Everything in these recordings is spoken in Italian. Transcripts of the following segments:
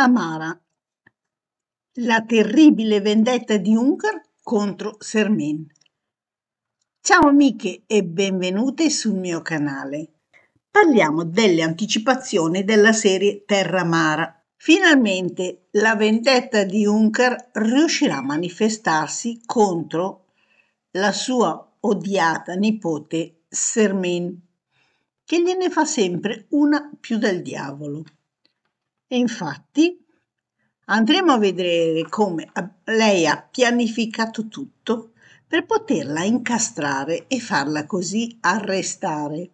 amara la terribile vendetta di Juncker contro Sermin. Ciao amiche e benvenute sul mio canale. Parliamo delle anticipazioni della serie Terra Amara. Finalmente la vendetta di Juncker riuscirà a manifestarsi contro la sua odiata nipote Sermin, che gliene fa sempre una più del diavolo. E infatti andremo a vedere come lei ha pianificato tutto per poterla incastrare e farla così arrestare.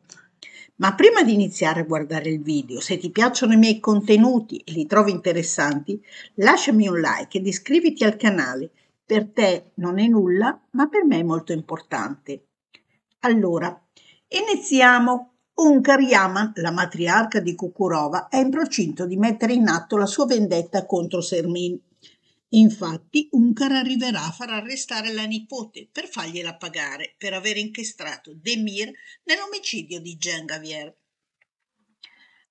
Ma prima di iniziare a guardare il video, se ti piacciono i miei contenuti e li trovi interessanti, lasciami un like ed iscriviti al canale. Per te non è nulla, ma per me è molto importante. Allora, iniziamo Unkar-Yaman, la matriarca di Kukurova, è in procinto di mettere in atto la sua vendetta contro Sermin. Infatti, Unkar arriverà a far arrestare la nipote per fargliela pagare per aver incastrato Demir nell'omicidio di Jean Gavier.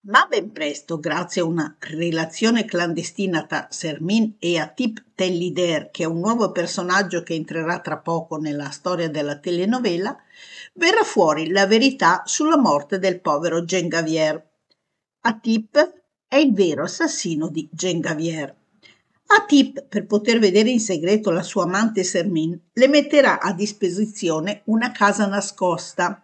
Ma ben presto, grazie a una relazione clandestina tra Sermin e Atip Tellider, che è un nuovo personaggio che entrerà tra poco nella storia della telenovela, verrà fuori la verità sulla morte del povero Gengavier. Atip è il vero assassino di Gengavier. Atip, per poter vedere in segreto la sua amante Sermin, le metterà a disposizione una casa nascosta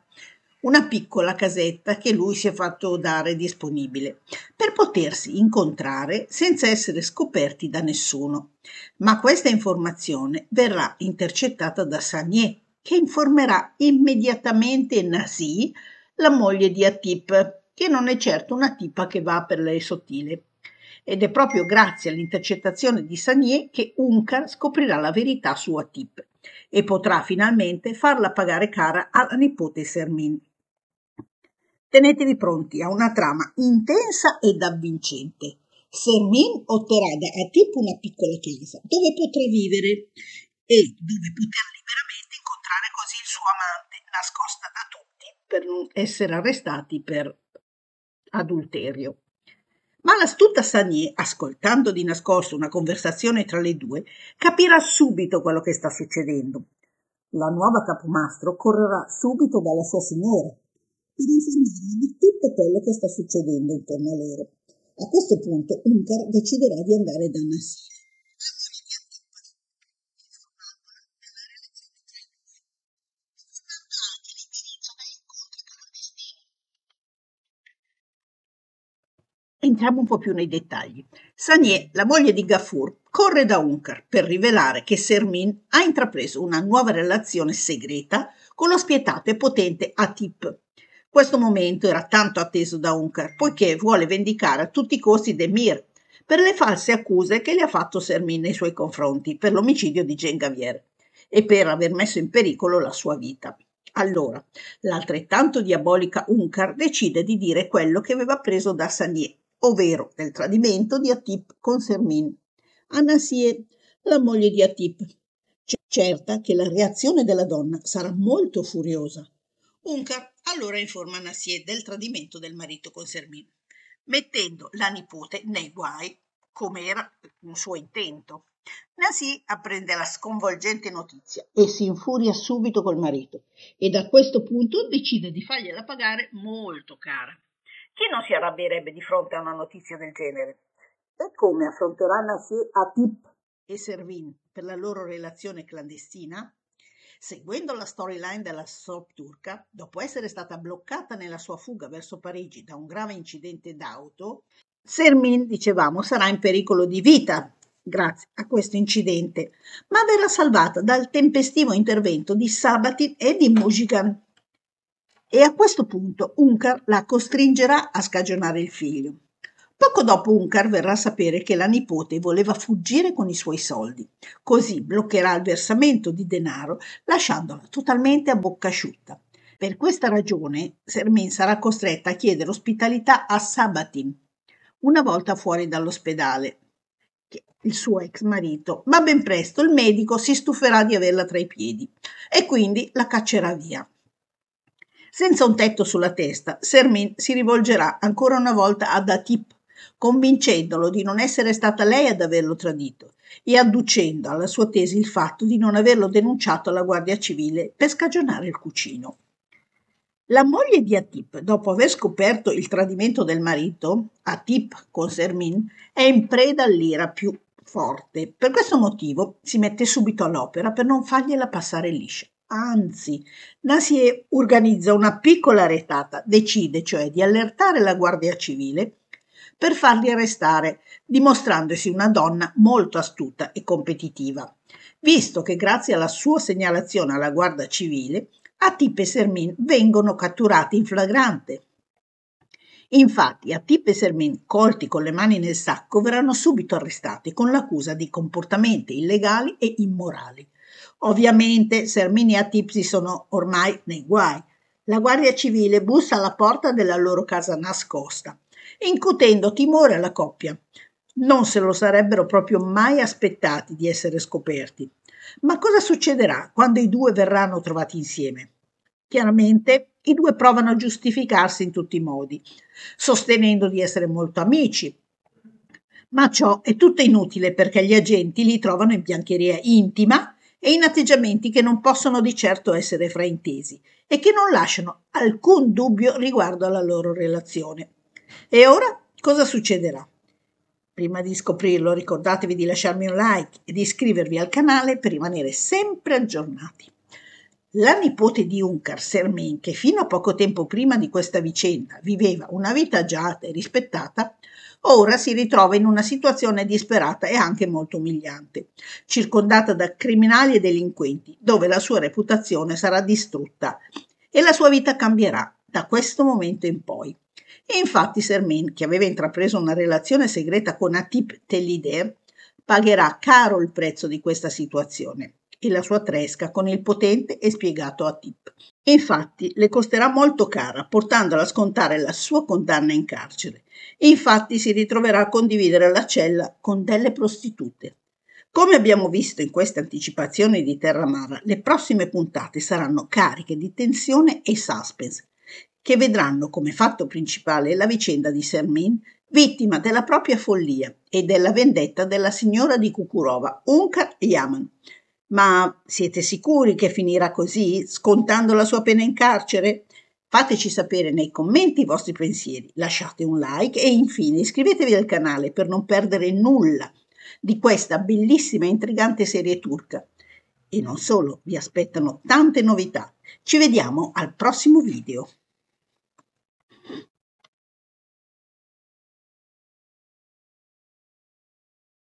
una piccola casetta che lui si è fatto dare disponibile per potersi incontrare senza essere scoperti da nessuno. Ma questa informazione verrà intercettata da Sagnier, che informerà immediatamente Nasi, la moglie di Atip, che non è certo una tipa che va per lei sottile. Ed è proprio grazie all'intercettazione di Sagnier che Uncar scoprirà la verità su Atip e potrà finalmente farla pagare cara alla nipote Sermin. Tenetevi pronti a una trama intensa ed avvincente. Fermin otterrà da Atip una piccola chiesa dove potrà vivere e dove poter liberamente incontrare così il suo amante, nascosta da tutti per non essere arrestati per adulterio. Ma l'astuta Sanier, ascoltando di nascosto una conversazione tra le due, capirà subito quello che sta succedendo. La nuova capomastro correrà subito dalla sua signora per informarli di tutto quello che sta succedendo intorno a loro. A questo punto Unkar deciderà di andare da Nasir. Entriamo un po' più nei dettagli. Sanier, la moglie di Gafur, corre da Unkar per rivelare che Sermin ha intrapreso una nuova relazione segreta con lo spietato e potente Atip, questo momento era tanto atteso da Uncar, poiché vuole vendicare a tutti i costi Demir per le false accuse che le ha fatto Sermin nei suoi confronti per l'omicidio di Jean Gavier e per aver messo in pericolo la sua vita. Allora, l'altrettanto diabolica Uncar decide di dire quello che aveva preso da Sanier, ovvero del tradimento di Atip con Sermin. Anassie, la moglie di Atip, certa che la reazione della donna sarà molto furiosa. Uncar allora informa Nassier del tradimento del marito con Sermin, mettendo la nipote nei guai, come era un suo intento. Nasi apprende la sconvolgente notizia e si infuria subito col marito e da questo punto decide di fargliela pagare molto cara. Chi non si arrabbierebbe di fronte a una notizia del genere? E come affronterà Nasi a Tip e Servin per la loro relazione clandestina? Seguendo la storyline della soap turca, dopo essere stata bloccata nella sua fuga verso Parigi da un grave incidente d'auto, Sermin, dicevamo, sarà in pericolo di vita grazie a questo incidente, ma verrà salvata dal tempestivo intervento di Sabatin e di Mujigan. E a questo punto Unkar la costringerà a scagionare il figlio. Poco dopo Uncar verrà a sapere che la nipote voleva fuggire con i suoi soldi, così bloccherà il versamento di denaro lasciandola totalmente a bocca asciutta. Per questa ragione Sermin sarà costretta a chiedere ospitalità a Sabatin, una volta fuori dall'ospedale, il suo ex marito, ma ben presto il medico si stuferà di averla tra i piedi e quindi la caccerà via. Senza un tetto sulla testa, Sermin si rivolgerà ancora una volta ad Atip, convincendolo di non essere stata lei ad averlo tradito e adducendo alla sua tesi il fatto di non averlo denunciato alla Guardia Civile per scagionare il cucino. La moglie di Atip, dopo aver scoperto il tradimento del marito, Atip con Sermin, è in preda all'ira più forte. Per questo motivo si mette subito all'opera per non fargliela passare liscia. Anzi, Nasie organizza una piccola retata, decide cioè di allertare la Guardia Civile per farli arrestare, dimostrandosi una donna molto astuta e competitiva, visto che grazie alla sua segnalazione alla Guardia Civile, Atip e Sermin vengono catturati in flagrante. Infatti, Atip e Sermin, colti con le mani nel sacco, verranno subito arrestati con l'accusa di comportamenti illegali e immorali. Ovviamente Sermin e Atip si sono ormai nei guai. La Guardia Civile bussa alla porta della loro casa nascosta incutendo timore alla coppia. Non se lo sarebbero proprio mai aspettati di essere scoperti. Ma cosa succederà quando i due verranno trovati insieme? Chiaramente i due provano a giustificarsi in tutti i modi, sostenendo di essere molto amici. Ma ciò è tutto inutile perché gli agenti li trovano in biancheria intima e in atteggiamenti che non possono di certo essere fraintesi e che non lasciano alcun dubbio riguardo alla loro relazione. E ora cosa succederà? Prima di scoprirlo ricordatevi di lasciarmi un like e di iscrivervi al canale per rimanere sempre aggiornati. La nipote di Unkar, Sermin, che fino a poco tempo prima di questa vicenda viveva una vita agiata e rispettata, ora si ritrova in una situazione disperata e anche molto umiliante, circondata da criminali e delinquenti, dove la sua reputazione sarà distrutta e la sua vita cambierà da questo momento in poi. E infatti Sermin, che aveva intrapreso una relazione segreta con Atip Telide, pagherà caro il prezzo di questa situazione e la sua tresca con il potente e spiegato Atip. infatti le costerà molto cara, portandola a scontare la sua condanna in carcere. E infatti si ritroverà a condividere la cella con delle prostitute. Come abbiamo visto in queste anticipazioni di Terra Mara, le prossime puntate saranno cariche di tensione e suspense che vedranno come fatto principale la vicenda di Sermin, vittima della propria follia e della vendetta della signora di Cucurova, Unkar Yaman. Ma siete sicuri che finirà così, scontando la sua pena in carcere? Fateci sapere nei commenti i vostri pensieri, lasciate un like e infine iscrivetevi al canale per non perdere nulla di questa bellissima e intrigante serie turca. E non solo, vi aspettano tante novità. Ci vediamo al prossimo video.